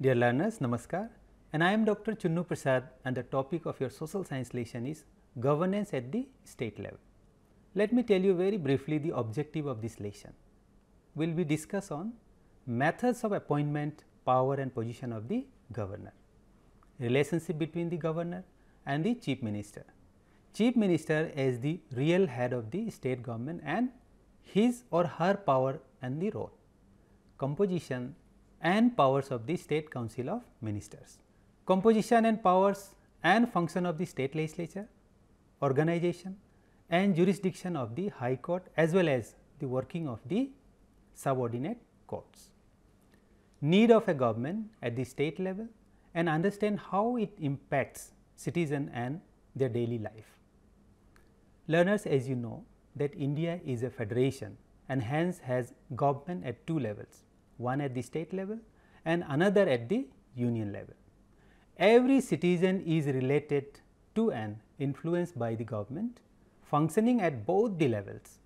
Dear learners, Namaskar and I am Dr. Chunnu Prasad and the topic of your social science lesson is governance at the state level. Let me tell you very briefly the objective of this lesson. We will be discuss on methods of appointment, power and position of the governor, relationship between the governor and the chief minister. Chief minister is the real head of the state government and his or her power and the role, composition and powers of the State Council of Ministers. Composition and powers and function of the state legislature, organization and jurisdiction of the High Court as well as the working of the subordinate courts. Need of a government at the state level and understand how it impacts citizen and their daily life. Learners as you know that India is a federation and hence has government at two levels one at the state level and another at the union level. Every citizen is related to and influenced by the government functioning at both the levels.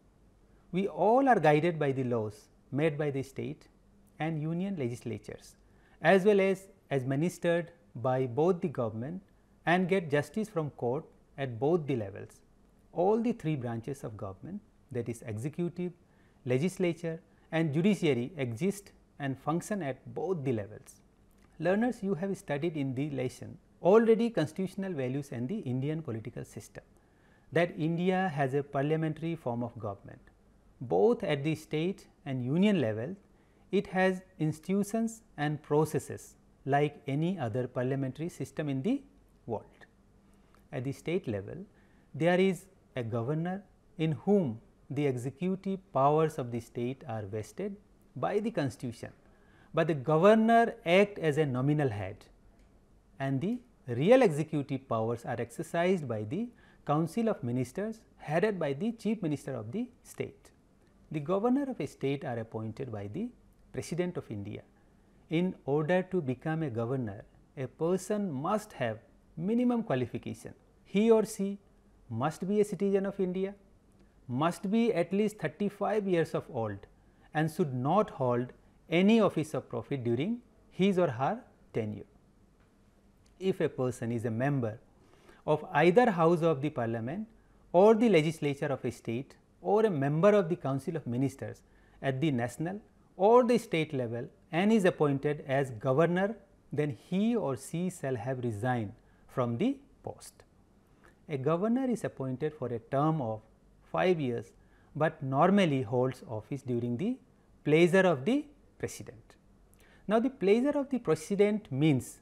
We all are guided by the laws made by the state and union legislatures as well as as ministered by both the government and get justice from court at both the levels. All the three branches of government that is executive, legislature and judiciary exist and function at both the levels. Learners you have studied in the lesson already constitutional values and the Indian political system that India has a parliamentary form of government. Both at the state and union level, it has institutions and processes like any other parliamentary system in the world. At the state level, there is a governor in whom the executive powers of the state are vested by the constitution, but the governor act as a nominal head and the real executive powers are exercised by the council of ministers headed by the chief minister of the state. The governor of a state are appointed by the president of India. In order to become a governor, a person must have minimum qualification. He or she must be a citizen of India, must be at least 35 years of old and should not hold any office of profit during his or her tenure. If a person is a member of either house of the parliament or the legislature of a state or a member of the council of ministers at the national or the state level and is appointed as governor, then he or she shall have resigned from the post. A governor is appointed for a term of 5 years but normally holds office during the pleasure of the president. Now, the pleasure of the president means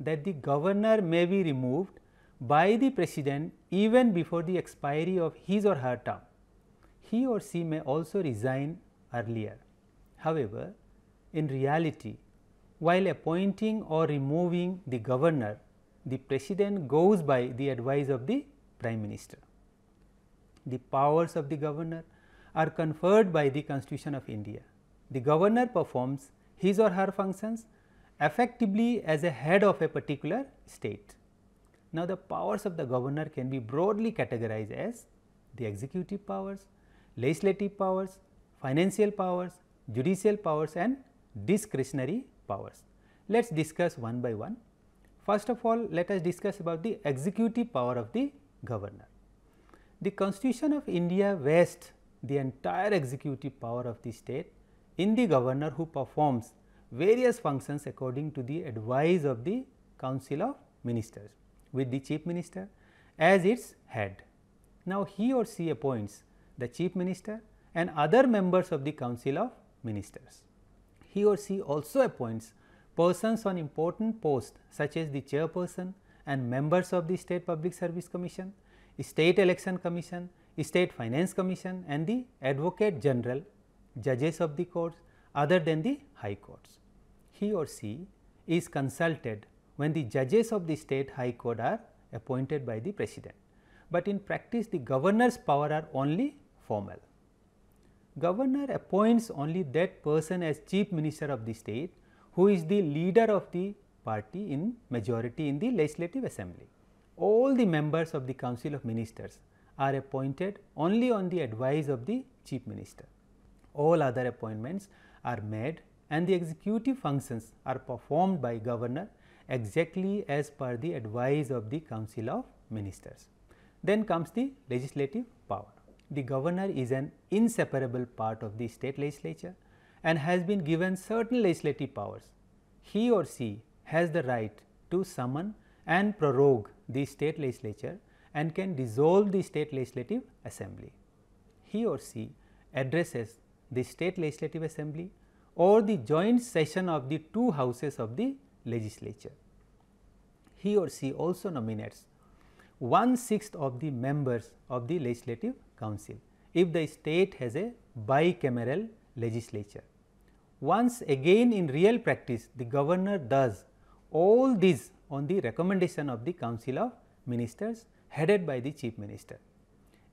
that the governor may be removed by the president even before the expiry of his or her term. He or she may also resign earlier. However, in reality, while appointing or removing the governor, the president goes by the advice of the prime minister the powers of the governor are conferred by the constitution of India. The governor performs his or her functions effectively as a head of a particular state. Now, the powers of the governor can be broadly categorized as the executive powers, legislative powers, financial powers, judicial powers and discretionary powers. Let us discuss one by one. First of all, let us discuss about the executive power of the governor. The constitution of India vests the entire executive power of the state in the governor who performs various functions according to the advice of the council of ministers with the chief minister as its head. Now, he or she appoints the chief minister and other members of the council of ministers. He or she also appoints persons on important posts such as the chairperson and members of the state public service commission State Election Commission, State Finance Commission and the Advocate General judges of the courts other than the high courts. He or she is consulted when the judges of the state high court are appointed by the president, but in practice the governor's power are only formal. Governor appoints only that person as chief minister of the state who is the leader of the party in majority in the legislative assembly all the members of the Council of Ministers are appointed only on the advice of the Chief Minister. All other appointments are made and the executive functions are performed by governor exactly as per the advice of the Council of Ministers. Then comes the legislative power. The governor is an inseparable part of the state legislature and has been given certain legislative powers. He or she has the right to summon and prorogue the state legislature and can dissolve the state legislative assembly. He or she addresses the state legislative assembly or the joint session of the two houses of the legislature. He or she also nominates one sixth of the members of the legislative council if the state has a bicameral legislature. Once again in real practice the governor does all these on the recommendation of the Council of Ministers headed by the Chief Minister.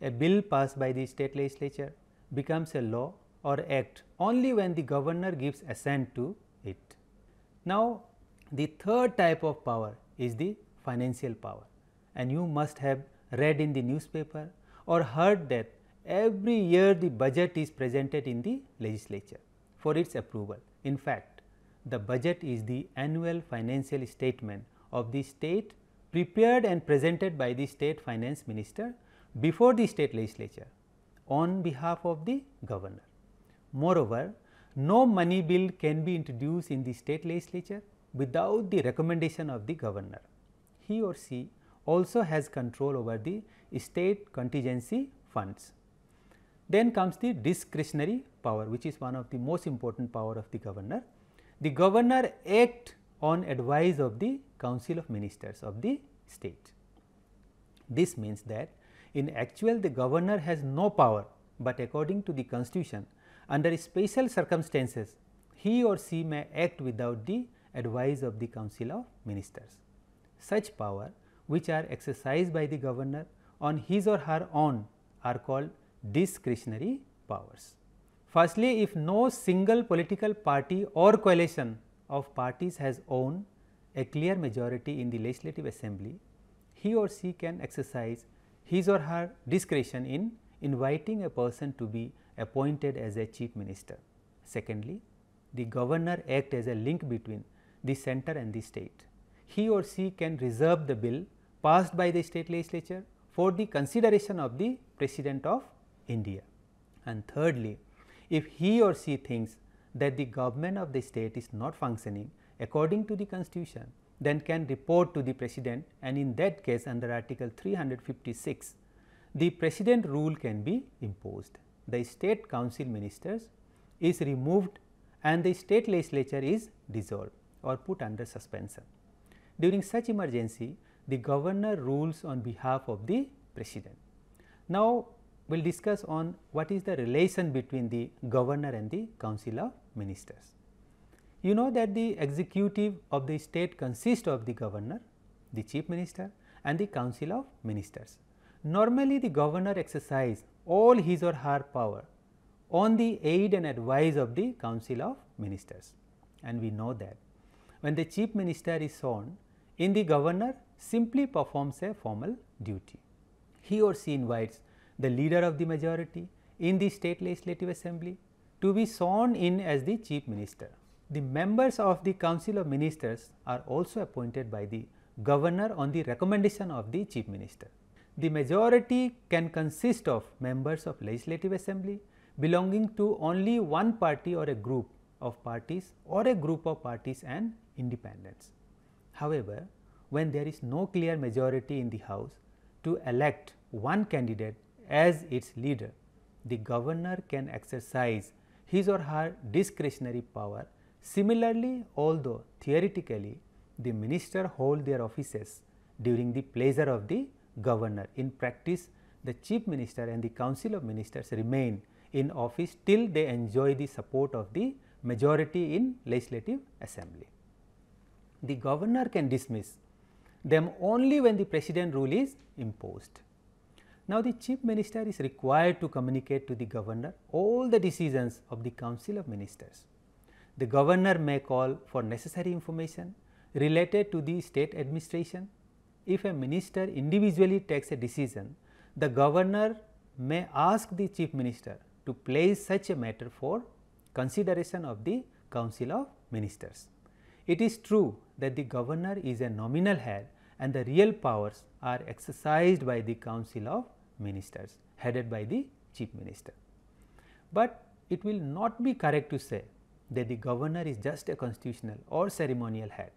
A bill passed by the state legislature becomes a law or act only when the governor gives assent to it. Now, the third type of power is the financial power and you must have read in the newspaper or heard that every year the budget is presented in the legislature for its approval. In fact, the budget is the annual financial statement of the state prepared and presented by the state finance minister before the state legislature on behalf of the governor. Moreover, no money bill can be introduced in the state legislature without the recommendation of the governor. He or she also has control over the state contingency funds. Then comes the discretionary power which is one of the most important power of the governor. The governor act on advice of the Council of Ministers of the state. This means that in actual the governor has no power, but according to the constitution under special circumstances he or she may act without the advice of the Council of Ministers. Such power which are exercised by the governor on his or her own are called discretionary powers. Firstly, if no single political party or coalition of parties has won a clear majority in the legislative assembly, he or she can exercise his or her discretion in inviting a person to be appointed as a chief minister. Secondly, the governor act as a link between the center and the state. He or she can reserve the bill passed by the state legislature for the consideration of the president of India. And thirdly, if he or she thinks that the government of the state is not functioning according to the constitution then can report to the president and in that case under article 356 the president rule can be imposed. The state council ministers is removed and the state legislature is dissolved or put under suspension. During such emergency the governor rules on behalf of the president. Now, we will discuss on what is the relation between the governor and the council of ministers. You know that the executive of the state consists of the governor, the chief minister and the council of ministers. Normally the governor exercises all his or her power on the aid and advice of the council of ministers and we know that when the chief minister is sworn in the governor simply performs a formal duty. He or she invites the leader of the majority in the state legislative assembly to be sworn in as the chief minister. The members of the council of ministers are also appointed by the governor on the recommendation of the chief minister. The majority can consist of members of legislative assembly belonging to only one party or a group of parties or a group of parties and independents. However, when there is no clear majority in the house to elect one candidate as its leader, the governor can exercise his or her discretionary power. Similarly, although theoretically the minister hold their offices during the pleasure of the governor, in practice the chief minister and the council of ministers remain in office till they enjoy the support of the majority in legislative assembly. The governor can dismiss them only when the president rule is imposed. Now, the chief minister is required to communicate to the governor all the decisions of the council of ministers. The governor may call for necessary information related to the state administration. If a minister individually takes a decision, the governor may ask the chief minister to place such a matter for consideration of the council of ministers. It is true that the governor is a nominal head and the real powers are exercised by the council of ministers headed by the chief minister. But it will not be correct to say that the governor is just a constitutional or ceremonial head.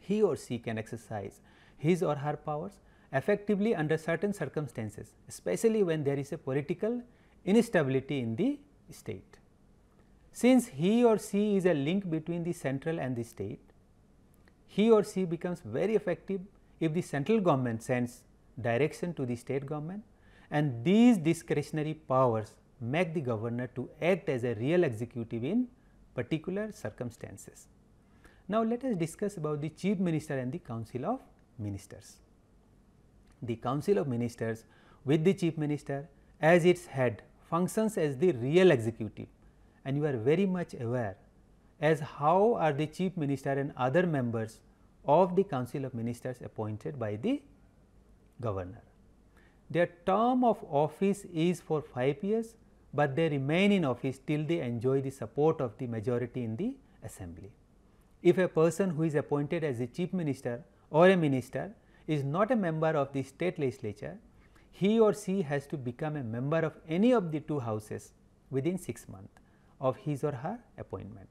He or she can exercise his or her powers effectively under certain circumstances, especially when there is a political instability in the state. Since he or she is a link between the central and the state, he or she becomes very effective if the central government sends direction to the state government and these discretionary powers make the governor to act as a real executive in particular circumstances. Now, let us discuss about the chief minister and the council of ministers. The council of ministers with the chief minister as its head functions as the real executive and you are very much aware as how are the chief minister and other members of the council of ministers appointed by the governor. Their term of office is for 5 years, but they remain in office till they enjoy the support of the majority in the assembly. If a person who is appointed as the chief minister or a minister is not a member of the state legislature, he or she has to become a member of any of the two houses within 6 months of his or her appointment.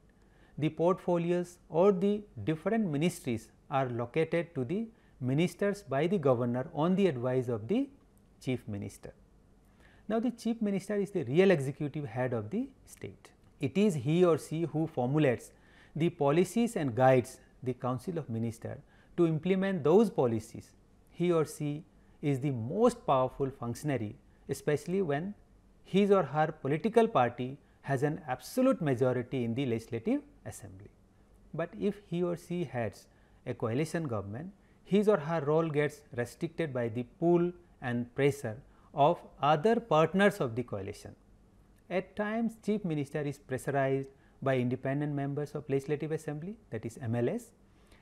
The portfolios or the different ministries are located to the ministers by the governor on the advice of the chief minister. Now, the chief minister is the real executive head of the state. It is he or she who formulates the policies and guides the council of minister to implement those policies. He or she is the most powerful functionary especially when his or her political party has an absolute majority in the legislative assembly. But if he or she heads a coalition government, his or her role gets restricted by the pull and pressure of other partners of the coalition. At times chief minister is pressurized by independent members of legislative assembly that is MLS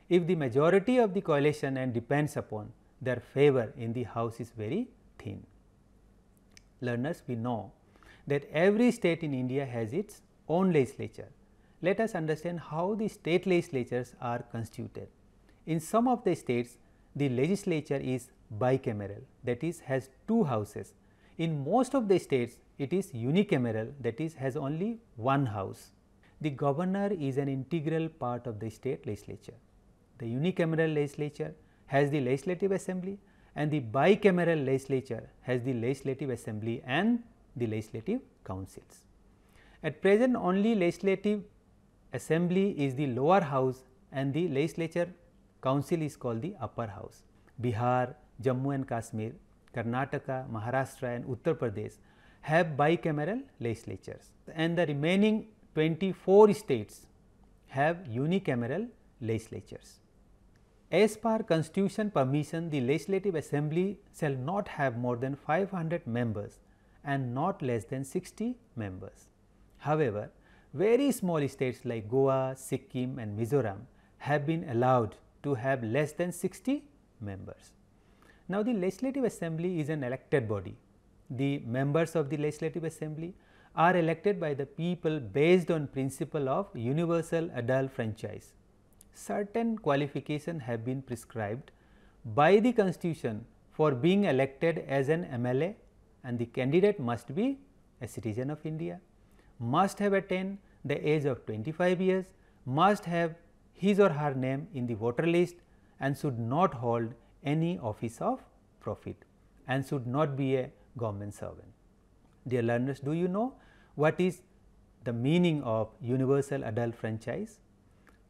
if the majority of the coalition and depends upon their favor in the house is very thin. Learners we know that every state in India has its own legislature. Let us understand how the state legislatures are constituted. In some of the states, the legislature is bicameral that is has two houses. In most of the states, it is unicameral that is has only one house. The governor is an integral part of the state legislature. The unicameral legislature has the legislative assembly and the bicameral legislature has the legislative assembly and the legislative councils. At present only legislative assembly is the lower house and the legislature council is called the upper house. Bihar, Jammu and Kashmir, Karnataka, Maharashtra and Uttar Pradesh have bicameral legislatures and the remaining 24 states have unicameral legislatures. As per constitution permission, the legislative assembly shall not have more than 500 members and not less than 60 members. However, very small states like Goa, Sikkim and Mizoram have been allowed to have less than 60 members. Now, the Legislative Assembly is an elected body. The members of the Legislative Assembly are elected by the people based on principle of universal adult franchise. Certain qualifications have been prescribed by the constitution for being elected as an MLA and the candidate must be a citizen of India, must have attained the age of 25 years, must have his or her name in the voter list and should not hold any office of profit and should not be a government servant. Dear learners, do you know what is the meaning of universal adult franchise?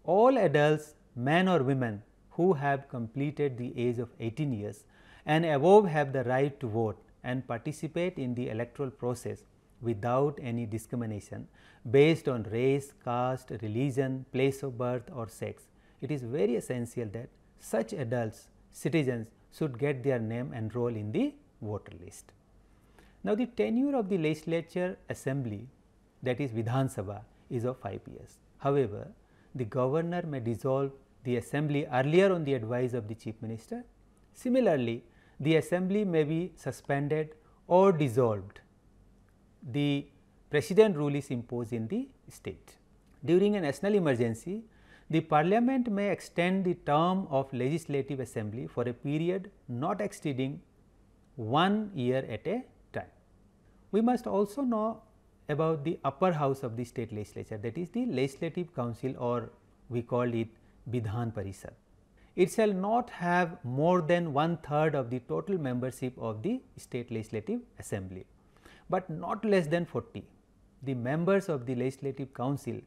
All adults, men or women who have completed the age of 18 years and above have the right to vote and participate in the electoral process without any discrimination based on race, caste, religion, place of birth or sex. It is very essential that such adults citizens should get their name and role in the voter list. Now, the tenure of the legislature assembly that is Vidhan Sabha is of 5 years. However, the governor may dissolve the assembly earlier on the advice of the chief minister. Similarly, the assembly may be suspended or dissolved the president rule is imposed in the state. During a national emergency, the parliament may extend the term of legislative assembly for a period not exceeding one year at a time. We must also know about the upper house of the state legislature that is the legislative council or we call it Bidhan Parishad. It shall not have more than one third of the total membership of the state legislative assembly but not less than 40. The members of the legislative council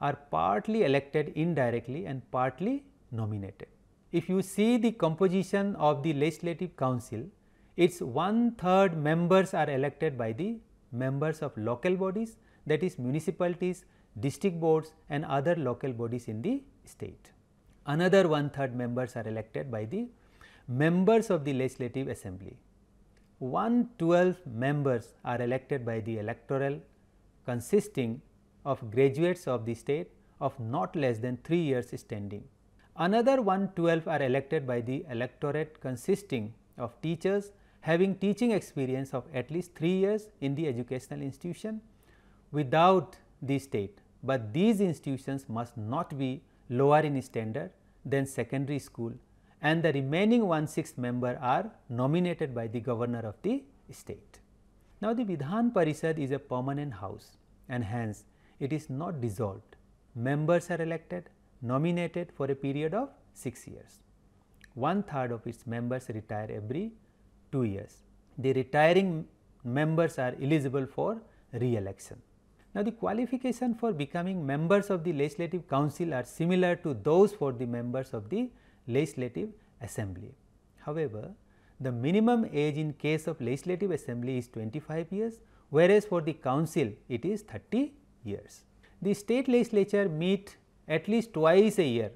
are partly elected indirectly and partly nominated. If you see the composition of the legislative council, its one third members are elected by the members of local bodies that is municipalities, district boards and other local bodies in the state. Another one third members are elected by the members of the legislative assembly. 112 members are elected by the electoral consisting of graduates of the state of not less than 3 years standing. Another 112 are elected by the electorate consisting of teachers having teaching experience of at least 3 years in the educational institution without the state, but these institutions must not be lower in standard than secondary school and the remaining one-sixth member are nominated by the governor of the state. Now, the Vidhan Parishad is a permanent house and hence it is not dissolved. Members are elected, nominated for a period of 6 years. One third of its members retire every 2 years. The retiring members are eligible for re-election. Now, the qualification for becoming members of the legislative council are similar to those for the members of the legislative assembly. However, the minimum age in case of legislative assembly is 25 years, whereas for the council it is 30 years. The state legislature meet at least twice a year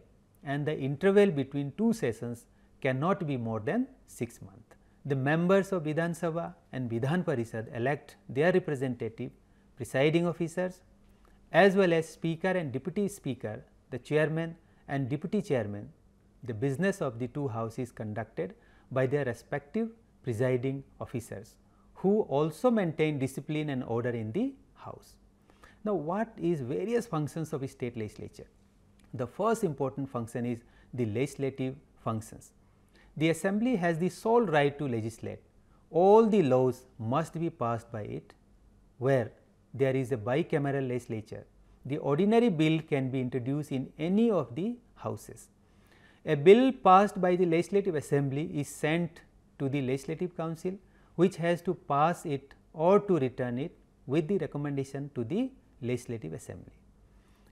and the interval between two sessions cannot be more than 6 months. The members of Vidhan Sabha and Vidhan Parishad elect their representative, presiding officers as well as speaker and deputy speaker, the chairman and deputy chairman the business of the two houses conducted by their respective presiding officers who also maintain discipline and order in the house. Now, what is various functions of state legislature? The first important function is the legislative functions. The assembly has the sole right to legislate. All the laws must be passed by it where there is a bicameral legislature. The ordinary bill can be introduced in any of the houses. A bill passed by the legislative assembly is sent to the legislative council which has to pass it or to return it with the recommendation to the legislative assembly.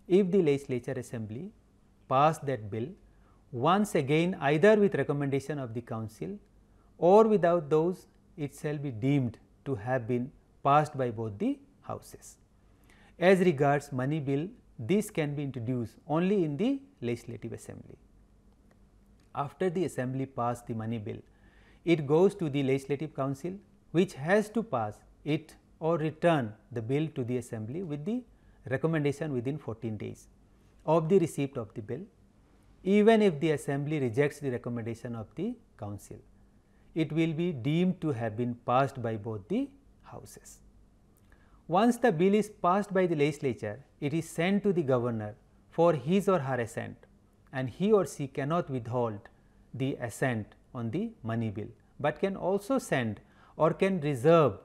If the legislature assembly pass that bill once again either with recommendation of the council or without those it shall be deemed to have been passed by both the houses. As regards money bill this can be introduced only in the legislative assembly after the assembly passed the money bill. It goes to the legislative council which has to pass it or return the bill to the assembly with the recommendation within 14 days of the receipt of the bill even if the assembly rejects the recommendation of the council. It will be deemed to have been passed by both the houses. Once the bill is passed by the legislature, it is sent to the governor for his or her assent and he or she cannot withhold the assent on the money bill, but can also send or can reserve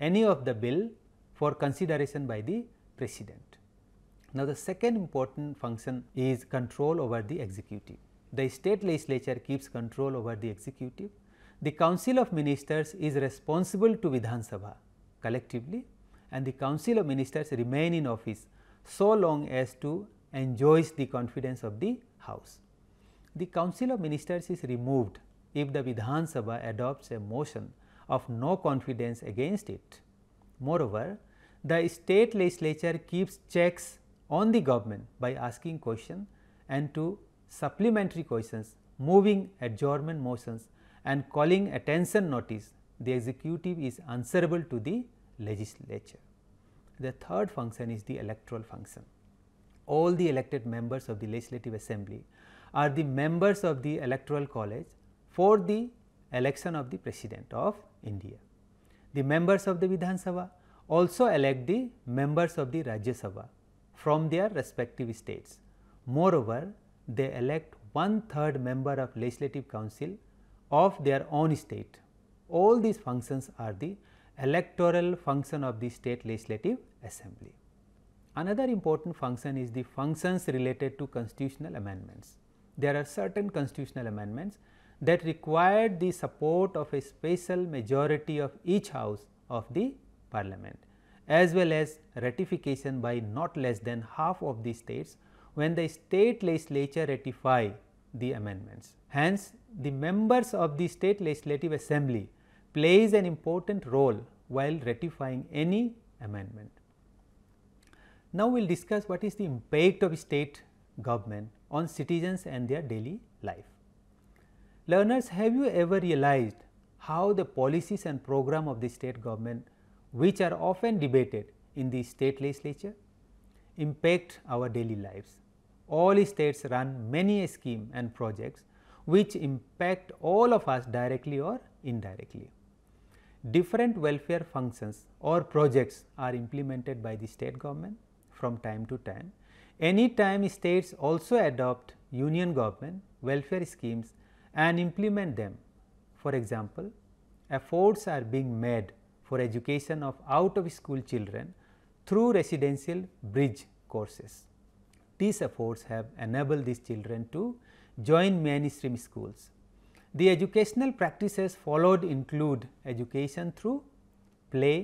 any of the bill for consideration by the president. Now, the second important function is control over the executive. The state legislature keeps control over the executive. The council of ministers is responsible to Vidhan Sabha collectively and the council of ministers remain in office so long as to enjoys the confidence of the house. The Council of Ministers is removed if the Vidhan Sabha adopts a motion of no confidence against it. Moreover, the state legislature keeps checks on the government by asking questions and to supplementary questions, moving adjournment motions and calling attention notice, the executive is answerable to the legislature. The third function is the electoral function all the elected members of the Legislative Assembly are the members of the Electoral College for the election of the President of India. The members of the Vidhan Sabha also elect the members of the Rajya Sabha from their respective states. Moreover, they elect one third member of Legislative Council of their own state. All these functions are the electoral function of the state legislative assembly. Another important function is the functions related to constitutional amendments. There are certain constitutional amendments that required the support of a special majority of each house of the parliament as well as ratification by not less than half of the states when the state legislature ratify the amendments. Hence, the members of the state legislative assembly plays an important role while ratifying any amendment. Now, we will discuss what is the impact of state government on citizens and their daily life. Learners, have you ever realized how the policies and program of the state government, which are often debated in the state legislature, impact our daily lives? All states run many schemes and projects which impact all of us directly or indirectly. Different welfare functions or projects are implemented by the state government from time to time. Any time states also adopt union government welfare schemes and implement them. For example, efforts are being made for education of out of school children through residential bridge courses. These efforts have enabled these children to join mainstream schools. The educational practices followed include education through play,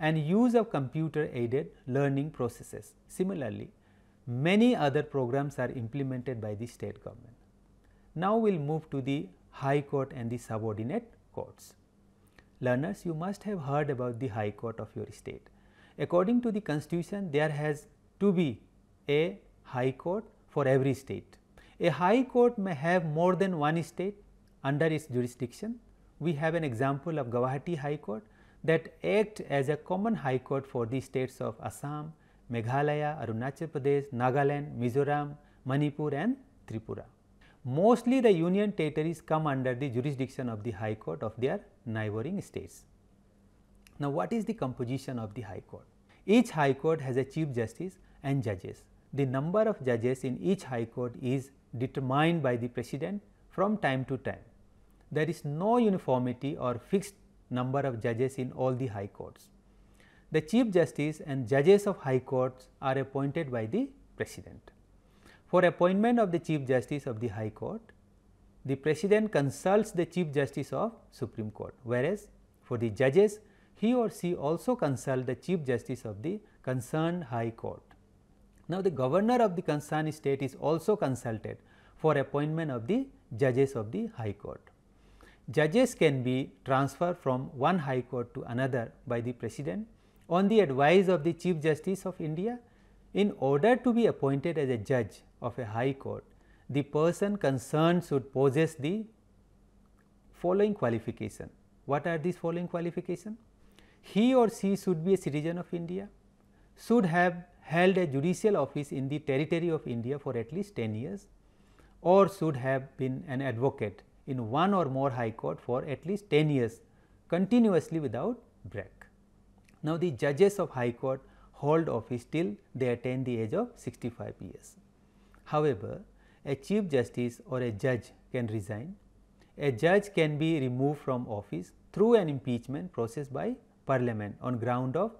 and use of computer aided learning processes. Similarly, many other programs are implemented by the state government. Now, we will move to the High Court and the subordinate courts. Learners, you must have heard about the High Court of your state. According to the constitution, there has to be a High Court for every state. A High Court may have more than one state under its jurisdiction. We have an example of Guwahati High Court that act as a common high court for the states of Assam, Meghalaya, Arunachal Pradesh, Nagaland, Mizoram, Manipur and Tripura. Mostly the union territories come under the jurisdiction of the high court of their neighboring states. Now, what is the composition of the high court? Each high court has a chief justice and judges. The number of judges in each high court is determined by the president from time to time. There is no uniformity or fixed number of judges in all the high courts. The Chief Justice and judges of high courts are appointed by the President. For appointment of the Chief Justice of the High Court, the President consults the Chief Justice of Supreme Court, whereas for the judges, he or she also consults the Chief Justice of the concerned High Court. Now, the governor of the concerned state is also consulted for appointment of the judges of the High Court judges can be transferred from one high court to another by the president on the advice of the Chief Justice of India. In order to be appointed as a judge of a high court, the person concerned should possess the following qualification. What are these following qualification? He or she should be a citizen of India, should have held a judicial office in the territory of India for at least 10 years or should have been an advocate in one or more high court for at least 10 years continuously without break. Now, the judges of high court hold office till they attain the age of 65 years. However, a chief justice or a judge can resign. A judge can be removed from office through an impeachment process by parliament on ground of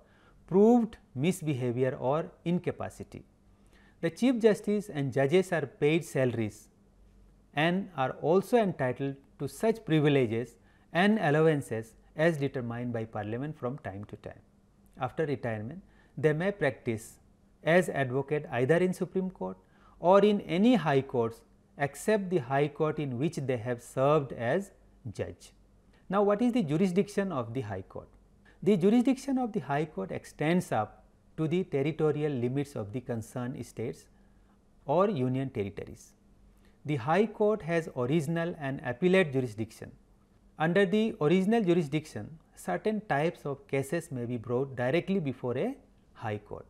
proved misbehavior or incapacity. The chief justice and judges are paid salaries and are also entitled to such privileges and allowances as determined by parliament from time to time. After retirement, they may practice as advocate either in Supreme Court or in any high courts except the high court in which they have served as judge. Now, what is the jurisdiction of the high court? The jurisdiction of the high court extends up to the territorial limits of the concerned states or union territories the High Court has original and appellate jurisdiction. Under the original jurisdiction, certain types of cases may be brought directly before a High Court.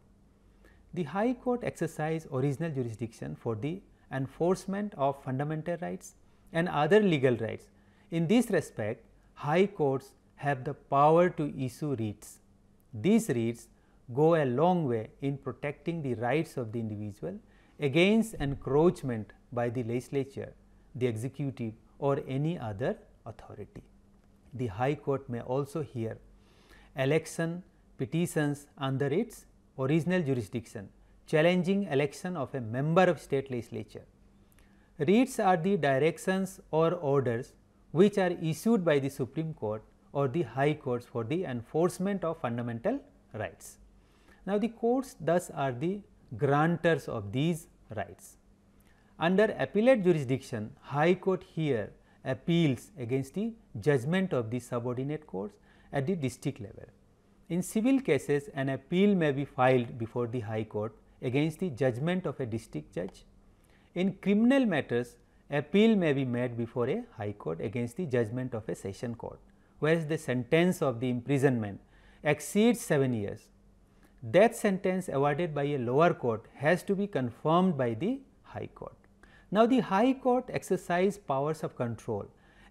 The High Court exercise original jurisdiction for the enforcement of fundamental rights and other legal rights. In this respect, High Courts have the power to issue writs. These writs go a long way in protecting the rights of the individual against encroachment by the legislature, the executive or any other authority. The High Court may also hear election petitions under its original jurisdiction challenging election of a member of state legislature. Writs are the directions or orders which are issued by the Supreme Court or the High Courts for the enforcement of fundamental rights. Now, the courts thus are the granters of these rights. Under appellate jurisdiction, High Court here appeals against the judgment of the subordinate courts at the district level. In civil cases, an appeal may be filed before the High Court against the judgment of a district judge. In criminal matters, appeal may be made before a High Court against the judgment of a Session Court, whereas the sentence of the imprisonment exceeds 7 years. That sentence awarded by a lower court has to be confirmed by the High Court. Now, the High Court exercised powers of control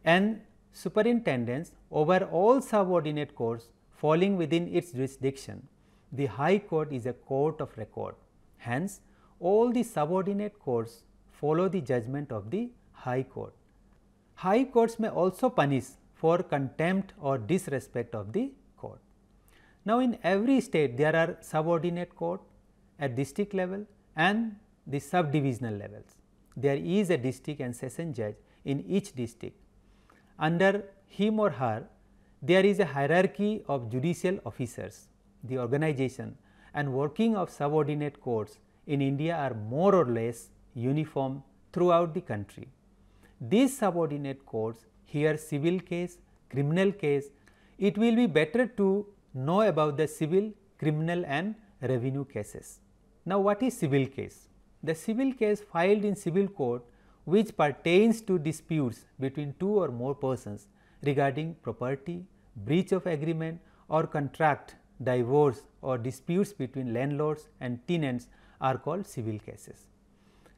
and superintendence over all subordinate courts falling within its jurisdiction. The High Court is a court of record. Hence, all the subordinate courts follow the judgment of the High Court. High courts may also punish for contempt or disrespect of the court. Now, in every state there are subordinate court at district level and the subdivisional levels there is a district and session judge in each district. Under him or her, there is a hierarchy of judicial officers, the organization and working of subordinate courts in India are more or less uniform throughout the country. These subordinate courts hear civil case, criminal case, it will be better to know about the civil, criminal and revenue cases. Now, what is civil case? the civil case filed in civil court which pertains to disputes between two or more persons regarding property, breach of agreement or contract, divorce or disputes between landlords and tenants are called civil cases.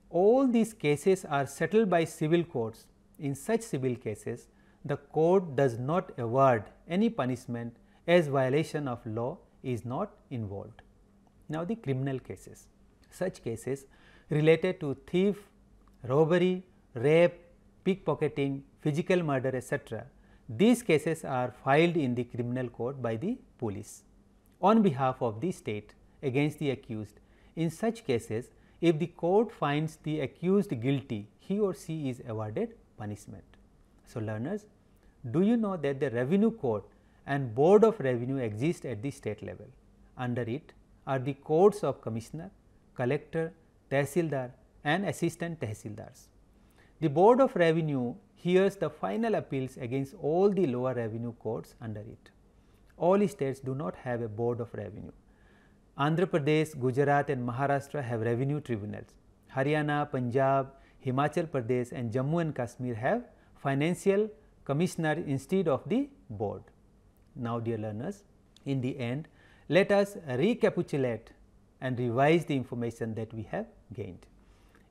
All these cases are settled by civil courts. In such civil cases, the court does not award any punishment as violation of law is not involved. Now, the criminal cases. Such cases related to thief, robbery, rape, pickpocketing, physical murder etc. These cases are filed in the criminal court by the police on behalf of the state against the accused. In such cases, if the court finds the accused guilty, he or she is awarded punishment. So, learners, do you know that the revenue court and board of revenue exist at the state level? Under it are the courts of commissioner, collector tehsildar and assistant tehsildars. The board of revenue hears the final appeals against all the lower revenue courts under it. All states do not have a board of revenue. Andhra Pradesh, Gujarat and Maharashtra have revenue tribunals. Haryana, Punjab, Himachal Pradesh and Jammu and Kashmir have financial commissioner instead of the board. Now dear learners, in the end, let us recapitulate and revise the information that we have gained.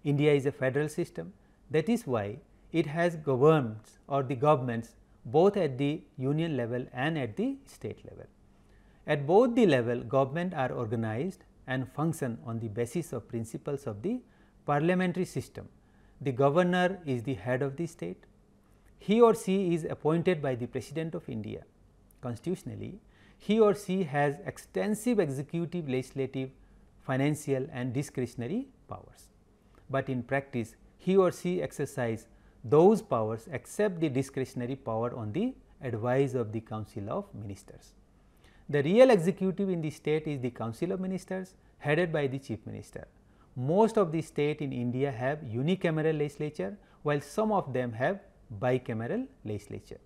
India is a federal system that is why it has governments or the governments both at the union level and at the state level. At both the level government are organized and function on the basis of principles of the parliamentary system. The governor is the head of the state. He or she is appointed by the President of India constitutionally. He or she has extensive executive, legislative, financial and discretionary powers. But in practice he or she exercise those powers except the discretionary power on the advice of the council of ministers. The real executive in the state is the council of ministers headed by the chief minister. Most of the state in India have unicameral legislature while some of them have bicameral legislature.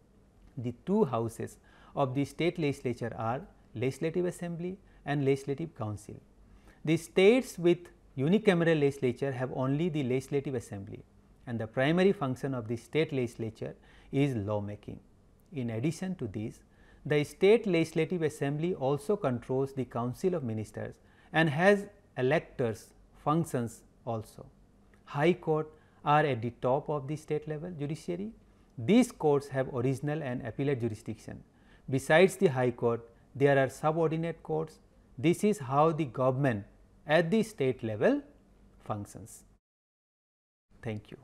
The two houses of the state legislature are legislative assembly and legislative council. The states with unicameral legislature have only the legislative assembly and the primary function of the state legislature is law making. In addition to this, the state legislative assembly also controls the council of ministers and has electors functions also. High court are at the top of the state level judiciary. These courts have original and appellate jurisdiction. Besides the high court, there are subordinate courts. This is how the government at the state level functions. Thank you.